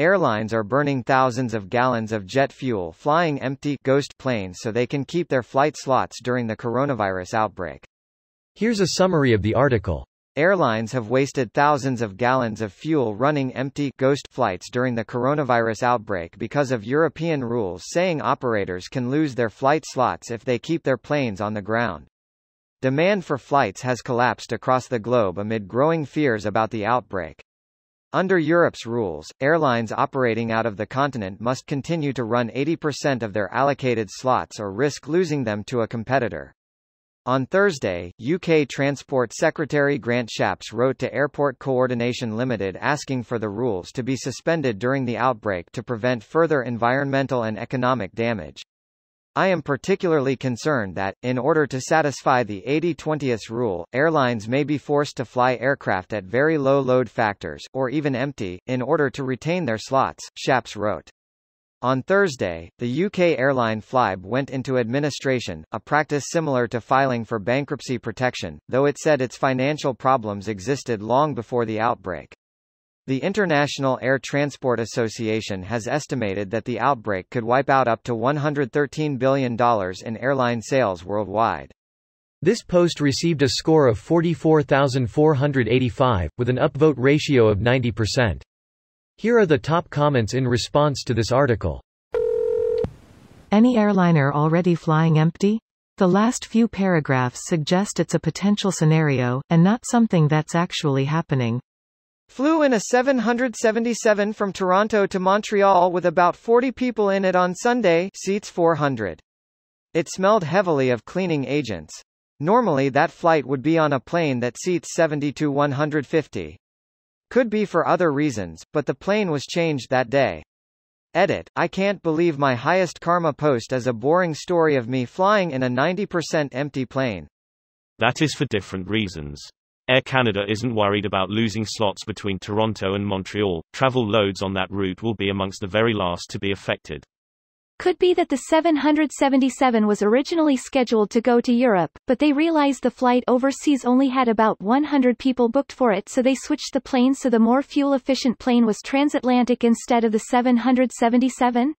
Airlines are burning thousands of gallons of jet fuel flying empty ghost planes so they can keep their flight slots during the coronavirus outbreak. Here's a summary of the article. Airlines have wasted thousands of gallons of fuel running empty ghost flights during the coronavirus outbreak because of European rules saying operators can lose their flight slots if they keep their planes on the ground. Demand for flights has collapsed across the globe amid growing fears about the outbreak. Under Europe's rules, airlines operating out of the continent must continue to run 80% of their allocated slots or risk losing them to a competitor. On Thursday, UK Transport Secretary Grant Shapps wrote to Airport Coordination Limited asking for the rules to be suspended during the outbreak to prevent further environmental and economic damage. I am particularly concerned that, in order to satisfy the 80-20th rule, airlines may be forced to fly aircraft at very low load factors, or even empty, in order to retain their slots, Shapps wrote. On Thursday, the UK airline Flybe went into administration, a practice similar to filing for bankruptcy protection, though it said its financial problems existed long before the outbreak. The International Air Transport Association has estimated that the outbreak could wipe out up to $113 billion in airline sales worldwide. This post received a score of 44,485, with an upvote ratio of 90%. Here are the top comments in response to this article. Any airliner already flying empty? The last few paragraphs suggest it's a potential scenario, and not something that's actually happening, Flew in a 777 from Toronto to Montreal with about 40 people in it on Sunday seats 400. It smelled heavily of cleaning agents. Normally that flight would be on a plane that seats 70 to 150. Could be for other reasons, but the plane was changed that day. Edit, I can't believe my highest karma post is a boring story of me flying in a 90% empty plane. That is for different reasons. Air Canada isn't worried about losing slots between Toronto and Montreal. Travel loads on that route will be amongst the very last to be affected. Could be that the 777 was originally scheduled to go to Europe, but they realized the flight overseas only had about 100 people booked for it so they switched the plane so the more fuel-efficient plane was transatlantic instead of the 777?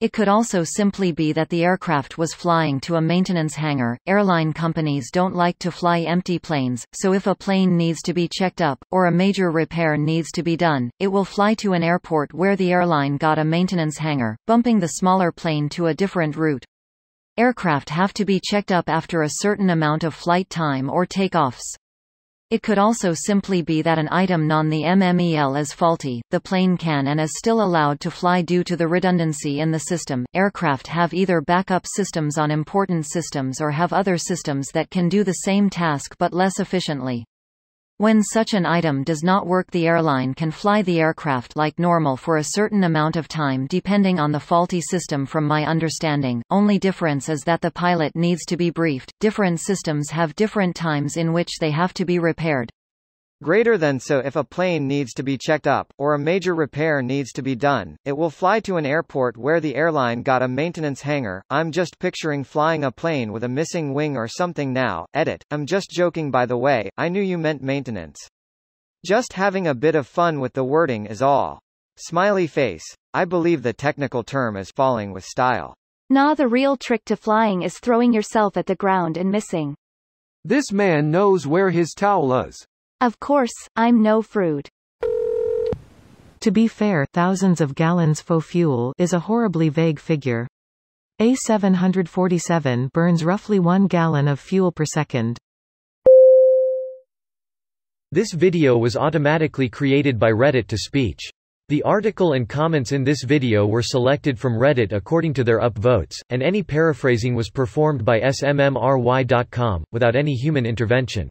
It could also simply be that the aircraft was flying to a maintenance hangar. Airline companies don't like to fly empty planes, so if a plane needs to be checked up, or a major repair needs to be done, it will fly to an airport where the airline got a maintenance hangar, bumping the smaller plane to a different route. Aircraft have to be checked up after a certain amount of flight time or takeoffs. It could also simply be that an item non the MMEL is faulty, the plane can and is still allowed to fly due to the redundancy in the system. Aircraft have either backup systems on important systems or have other systems that can do the same task but less efficiently. When such an item does not work the airline can fly the aircraft like normal for a certain amount of time depending on the faulty system from my understanding, only difference is that the pilot needs to be briefed, different systems have different times in which they have to be repaired. Greater than so if a plane needs to be checked up, or a major repair needs to be done, it will fly to an airport where the airline got a maintenance hangar. I'm just picturing flying a plane with a missing wing or something now. Edit. I'm just joking by the way, I knew you meant maintenance. Just having a bit of fun with the wording is all. Smiley face. I believe the technical term is falling with style. Nah the real trick to flying is throwing yourself at the ground and missing. This man knows where his towel is. Of course, I'm no fruit. To be fair, thousands of gallons faux fuel is a horribly vague figure. A747 burns roughly 1 gallon of fuel per second. This video was automatically created by Reddit to speech. The article and comments in this video were selected from Reddit according to their upvotes, and any paraphrasing was performed by smmry.com, without any human intervention.